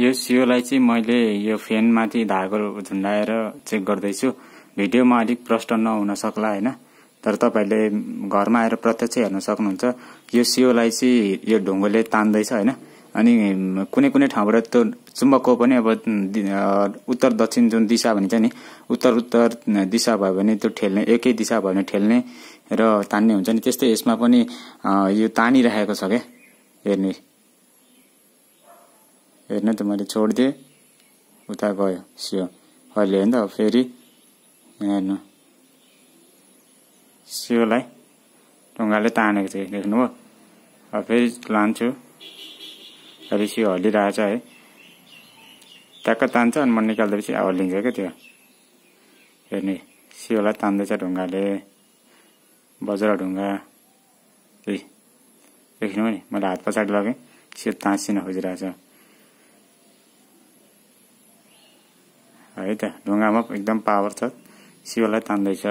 यो सियोलाई चाहिँ मैले यो फ्यानमाथि धागो झुन्डाएर चेक गर्दैछु भिडियोमा अलिक प्रष्ट नहुन सक्ला होइन तर तपाईँहरूले घरमा आएर प्रत्यक्ष हेर्न सक्नुहुन्छ यो सियोलाई चाहिँ यो ढुङ्गोले तान्दैछ होइन अनि कुनै कुनै ठाउँबाट त्यो चुम्बकको पनि अब उत्तर दक्षिण जुन दिशा भनिन्छ नि उत्तर उत्तर दिशा भयो भने त्यो ठेल्ने एकै दिशा भयो भने ठेल्ने र तान्ने हुन्छ नि त्यस्तै यसमा पनि यो तानिरहेको छ क्या हेर्ने हेर्न त मैले छोडिदिएँ उता गयो सियो अहिले होइन त फेरि हेर्नु सियोलाई ढुङ्गाले तानेको थिएँ देख्नुभयो अब फेरि लान्छु फेरि सियो हल्लिरहेछ है ट्याक्क तान्छ अनि म अब हल्लिन्छ क्या त्यो हेर्ने सियोलाई तान्दैछ ढुङ्गाले बजरा ढुङ्गा देख्नु नि मैले हात पछाडि लगेँ सियो तासिन खोजिरहेछ है त ढुङ्गामा एकदम पावर छ शिवलाई तान्दैछ